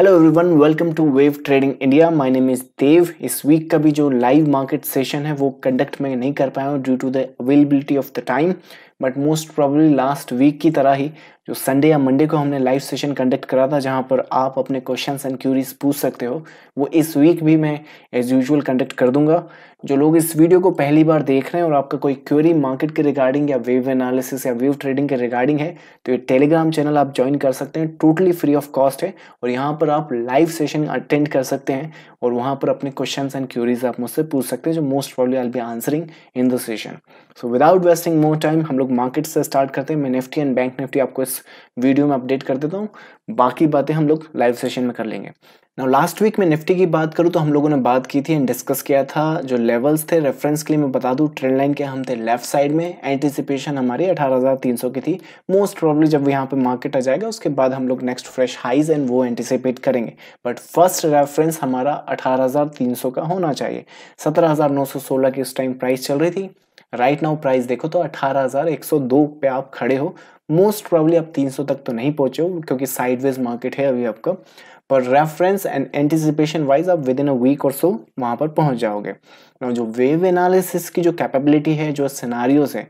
hello everyone welcome to wave trading India my name is Dev इस week का भी जो लाइव मार्केट सेशन है वो कंडक्ट में नहीं कर पाया हूँ due to the availability of the time but most probably last week की तरह ही जो संडे या मंडे को हमने लाइव सेशन कंडक्ट करा था जहाँ पर आप अपने क्वेश्चन एंड क्यूरीज पूछ सकते हो वो इस वीक भी मैं एज यूजल कंडक्ट कर दूंगा जो लोग इस वीडियो को पहली बार देख रहे हैं और आपका कोई क्यूरी मार्केट के रिगार्डिंग या वेव एनालिसिस या वेव ट्रेडिंग के रिगार्डिंग है तो ये टेलीग्राम चैनल आप ज्वाइन कर सकते हैं टोटली फ्री ऑफ कॉस्ट है और यहाँ पर आप लाइव सेशन अटेंड कर सकते हैं और वहाँ पर अपने क्वेश्चन एंड क्यूरीज आप मुझसे पूछ सकते हैं जो most probably I be answering in the session so without wasting more time हम लोग मार्केट से स्टार्ट करते हैं मैं निफ्टी एंड बैंक निफ्टी आपको इस वीडियो में अपडेट कर देता हूँ बाकी बातें हम लोग लाइव सेशन में कर लेंगे ना लास्ट वीक में निफ्टी की बात करूँ तो हम लोगों ने बात की थी एंड डिस्कस किया था जो लेवल्स थे रेफरेंस के लिए मैं बता दूँ ट्रेंड लाइन के हम थे लेफ्ट साइड में एंटिसिपेशन हमारी 18,300 की थी मोस्ट प्रॉब्ली जब यहाँ पे मार्केट आ जाएगा उसके बाद हम लोग नेक्स्ट फ्रेश हाइज एंड वो एंटिसिपेट करेंगे बट फर्स्ट रेफरेंस हमारा अठारह का होना चाहिए सत्रह की उस टाइम प्राइस चल रही थी राइट नाउ प्राइस देखो तो 18,102 पे आप खड़े हो मोस्ट प्रॉब्ली आप 300 तक तो नहीं पहुंचे हो क्योंकि साइडवेज मार्केट है अभी आपका पर रेफरेंस एंड एंटिसिपेशन वाइज आप विद इन अ वीक और सो वहाँ पर पहुँच जाओगे और जो वेव एनालिसिस की जो कैपेबिलिटी है जो सिनारियोज है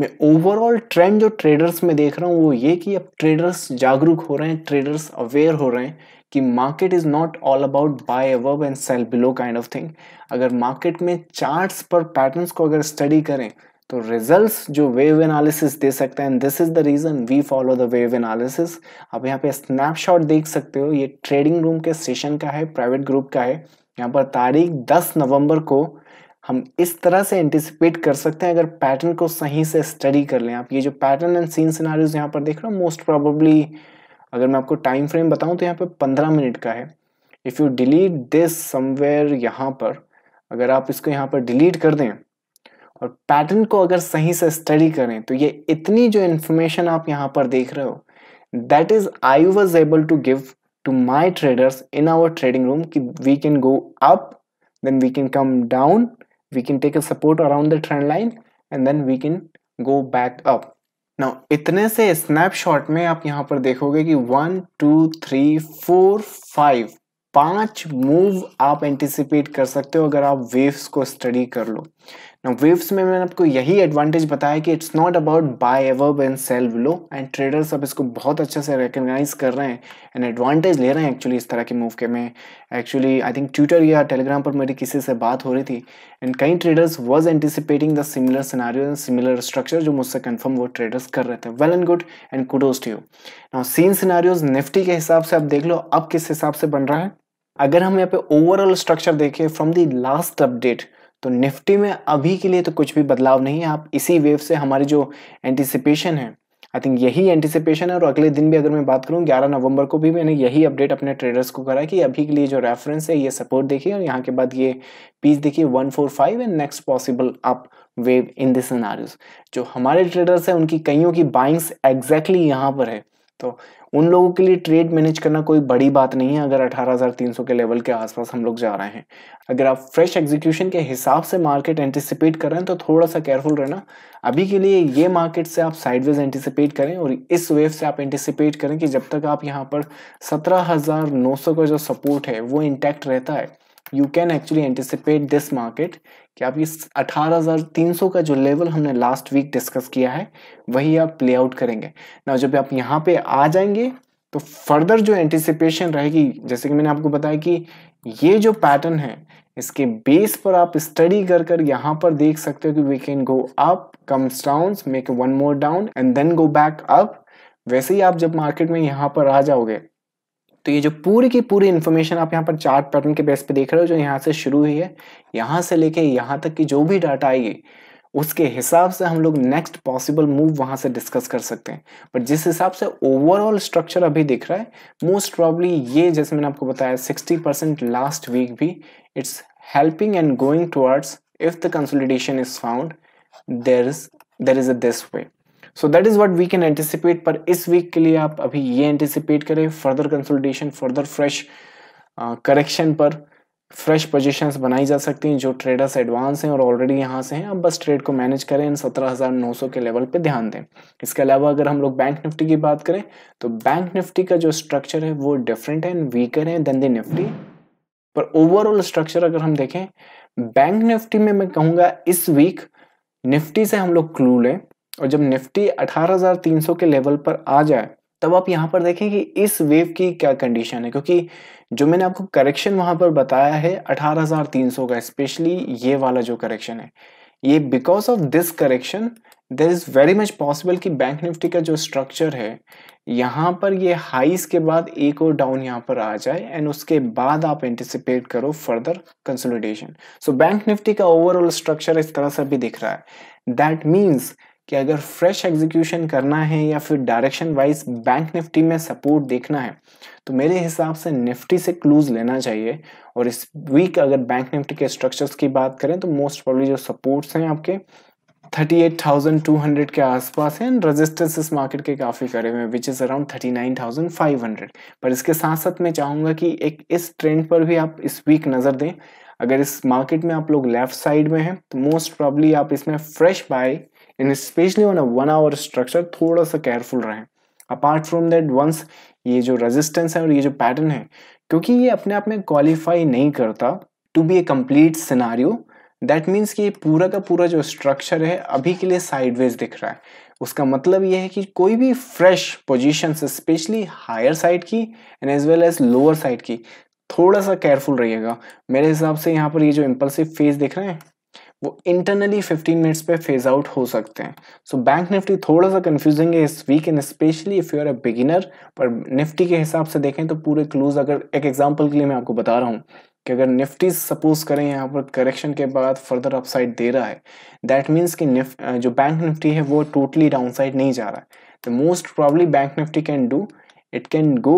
मैं ओवरऑल ट्रेंड जो ट्रेडर्स में देख रहा हूँ वो ये कि अब ट्रेडर्स जागरूक हो रहे हैं ट्रेडर्स अवेयर हो रहे हैं कि market is not all about buy above and sell below kind of thing अगर मार्केट में चार्ट्स पर पैटर्न्स को अगर स्टडी करें तो रिजल्ट्स जो वेव एनालिसिस दे सकते हैं and this is the reason we follow the wave analysis आप यहाँ पे स्नैपशॉट देख सकते हो ये ट्रेडिंग रूम के सेशन का है प्राइवेट ग्रुप का है यहाँ पर तारीख 10 नवंबर को हम इस तरह से एंटिसिपेट कर सकते हैं अगर पैटर्न को सही से स्टडी कर लें आप ये जो पैटर्न एंड सीन सिनारियोज यहाँ पर देख रहे हो मोस्ट प्रोबेबली अगर मैं आपको टाइम फ्रेम बताऊँ तो यहाँ पर पंद्रह मिनट का है if you delete this somewhere यहाँ पर अगर आप इसको यहाँ पर डिलीट कर दें और पैटर्न को अगर सही से स्टडी करें तो ये इतनी जो इन्फॉर्मेशन आप यहाँ पर देख रहे हो that is I was able to give to my traders in our trading room कि we can go up then we can come down we can take a support around the trend line and then we can go back up ना इतने से snapshot में आप यहाँ पर देखोगे कि one two three four five पांच मूव आप एंटिसिपेट कर सकते हो अगर आप वेव्स को स्टडी कर लो ना वेव्स में मैंने आपको यही एडवांटेज बताया कि it's not about buy above and sell below and traders अब इसको बहुत अच्छे से रिकग्नाइज कर रहे हैं एंड एडवांटेज ले रहे हैं एक्चुअली इस तरह के मूव के में एक्चुअली आई थिंक ट्विटर या टेलीग्राम पर मेरी किसी से बात हो रही थी एंड कई traders was anticipating the similar scenario and similar structure जो मुझसे कन्फर्म वो ट्रेडर्स कर रहे थे well and good and kudos to you now seen scenarios Nifty के हिसाब से आप देख लो अब किस हिसाब से बन रहा है अगर हम यहाँ पे ओवरऑल स्ट्रक्चर देखें फ्रॉम दी लास्ट अपडेट तो निफ्टी में अभी के लिए तो कुछ भी बदलाव नहीं है आप इसी वेव से हमारी जो एंटिसिपेशन है आई थिंक यही एंटिसिपेशन है और अगले दिन भी अगर मैं बात करूं 11 नवंबर को भी मैंने यही अपडेट अपने ट्रेडर्स को करा कि अभी के लिए जो रेफरेंस है ये सपोर्ट देखिए और यहाँ के बाद ये पीस देखिए one four five and next possible up wave in this scenarios जो हमारे ट्रेडर्स हैं उनकी कईयों की बाइंग्स एग्जैक्टली यहाँ पर है तो उन लोगों के लिए ट्रेड मैनेज करना कोई बड़ी बात नहीं है अगर 18,300 के लेवल के आसपास हम लोग जा रहे हैं अगर आप फ्रेश एग्जीक्यूशन के हिसाब से मार्केट एंटिसिपेट कर रहे हैं तो थोड़ा सा केयरफुल रहना अभी के लिए ये मार्केट से आप साइडवेज एंटिसिपेट करें और इस वेव से आप एंटिसिपेट करें कि जब तक आप यहाँ पर सत्रह का जो सपोर्ट है वो इंटैक्ट रहता है you can actually anticipate this market कि आप इस 18,300 का जो लेवल हमने लास्ट वीक डिस्कस किया है वही आप प्ले आउट करेंगे ना जब आप यहाँ पे आ जाएंगे तो फर्दर जो एंटिसिपेशन रहेगी जैसे कि मैंने आपको बताया कि ये जो पैटर्न है इसके बेस पर आप स्टडी कर कर यहाँ पर देख सकते हो कि we can go up comes down make one more down and then go back up वैसे ही आप जब मार्केट में यहाँ पर आ जाओगे तो ये जो पूरी की पूरी इन्फॉर्मेशन आप यहाँ पर चार्ट पैटर्न के बेस पे देख रहे हो जो यहाँ से शुरू हुई है यहाँ से लेके यहाँ तक की जो भी डाटा आएगी उसके हिसाब से हम लोग नेक्स्ट पॉसिबल मूव वहां से डिस्कस कर सकते हैं बट जिस हिसाब से ओवरऑल स्ट्रक्चर अभी दिख रहा है मोस्ट प्रॉब्ली ये जैसे मैंने आपको बताया सिक्सटी परसेंट लास्ट वीक भी it's helping and going towards if the consolidation is found there is there is a this way so that is what we can anticipate पर इस वीक के लिए आप अभी ये एंटिसिपेट करें further consultation further fresh correction पर fresh position बनाई जा सकती हैं जो ट्रेडर्स एडवांस हैं और ऑलरेडी यहाँ से हैं अब बस ट्रेड को मैनेज करें इन सत्रह हज़ार नौ सौ के लेवल पे ध्यान दें इसके अलावा अगर हम लोग बैंक निफ्टी की बात करें तो बैंक निफ्टी का जो स्ट्रक्चर है वो डिफरेंट है एंड वीकर है देन द निफ्टी पर ओवरऑल स्ट्रक्चर अगर हम देखें बैंक निफ्टी में मैं कहूँगा इस वीक निफ्टी से हम लोग क्लू लें और जब निफ्टी 18,300 के लेवल पर आ जाए तब आप यहाँ पर देखें कि इस वेव की क्या कंडीशन है क्योंकि जो मैंने आपको करेक्शन वहां पर बताया है 18,300 का स्पेशली ये वाला जो करेक्शन है ये because of this correction there is very much possible कि बैंक निफ्टी का जो स्ट्रक्चर है यहाँ पर ये हाइस के बाद एक और डाउन यहाँ पर आ जाए एंड उसके बाद आप एंटिसिपेट करो further consolidation so bank Nifty का ओवरऑल स्ट्रक्चर इस तरह से भी दिख रहा है दैट मीन्स कि अगर फ्रेश एग्जीक्यूशन करना है या फिर डायरेक्शन वाइज बैंक निफ्टी में सपोर्ट देखना है तो मेरे हिसाब से निफ्टी से क्लूज लेना चाहिए और इस वीक अगर बैंक निफ्टी के स्ट्रक्चर्स की बात करें तो मोस्ट प्रॉब्ली जो सपोर्ट्स हैं आपके 38,200 के आसपास है एंड रजिस्टर्स इस मार्केट के काफ़ी हुए हैं विच इज़ अराउंड 39,500 पर इसके साथ साथ मैं चाहूँगा कि एक इस ट्रेंड पर भी आप इस वीक नज़र दें अगर इस मार्केट में आप लोग लेफ्ट साइड में हैं तो मोस्ट प्रॉब्ली आप इसमें fresh buy and specially on a one hour structure थोड़ा सा केयरफुल रहें अपार्ट फ्रॉम दैट वंस ये जो रेजिस्टेंस है और ये जो पैटर्न है क्योंकि ये अपने आप में क्वालिफाई नहीं करता to be a complete scenario that means कि पूरा का पूरा जो स्ट्रक्चर है अभी के लिए साइडवेज दिख रहा है उसका मतलब ये है कि कोई भी fresh position specially higher side की and as well as lower side की थोड़ा सा केयरफुल रहिएगा मेरे हिसाब से यहाँ पर ये जो इम्पल्सिव फेज दिख रहे हैं वो इंटरनली 15 मिनट्स पे फेज आउट हो सकते हैं सो बैंक निफ्टी थोड़ा सा कंफ्यूजिंग है इस week in specially if you are a beginner पर निफ्टी के हिसाब से देखें तो पूरे क्लूज अगर एक एग्जांपल के लिए मैं आपको बता रहा हूँ कि अगर निफ्टी सपोज करें यहाँ पर करेक्शन के बाद फर्दर अपसाइड दे रहा है दैट मीन्स कि जो बैंक निफ्टी है वो टोटली डाउन नहीं जा रहा है तो most probably bank Nifty can do it can go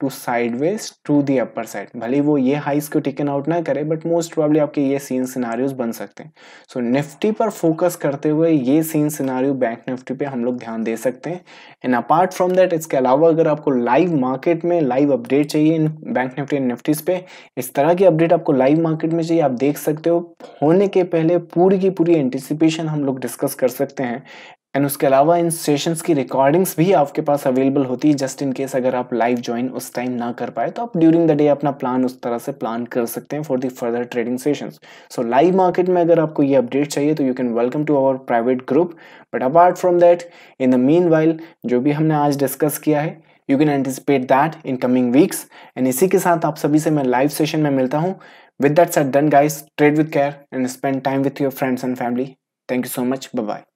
to sideways to the upper side भले वो ये हाइस को टेकन आउट ना करे बट मोस्ट प्रॉब्ली आपके ये सीन सिनारियोज बन सकते हैं सो so, निफ्टी पर फोकस करते हुए ये सीन सिनारियो बैंक निफ्टी पे हम लोग ध्यान दे सकते हैं एंड अपार्ट फ्रॉम दैट इसके अलावा अगर आपको लाइव मार्केट में लाइव अपडेट चाहिए इन बैंक निफ्टी एंड निफ्टीज पे इस तरह की अपडेट आपको लाइव मार्केट में चाहिए आप देख सकते हो होने के पहले पूरी की पूरी एंटिसिपेशन हम लोग डिस्कस कर सकते हैं एंड उसके अलावा इन सेशंस की रिकॉर्डिंग्स भी आपके पास अवेलेबल होती है जस्ट इन केस अगर आप लाइव ज्वाइन उस टाइम ना कर पाए तो आप ड्यूरिंग द डे अपना प्लान उस तरह से प्लान कर सकते हैं for the further trading sessions so live market में अगर आपको ये अपडेट चाहिए तो you can welcome to our private group but apart from that in the meanwhile जो भी हमने आज डिस्कस किया है you can anticipate that in coming weeks and इसी के साथ आप सभी से मैं लाइव सेशन में मिलता हूँ with that set done guys trade with care and spend time with your friends and family thank you so much bye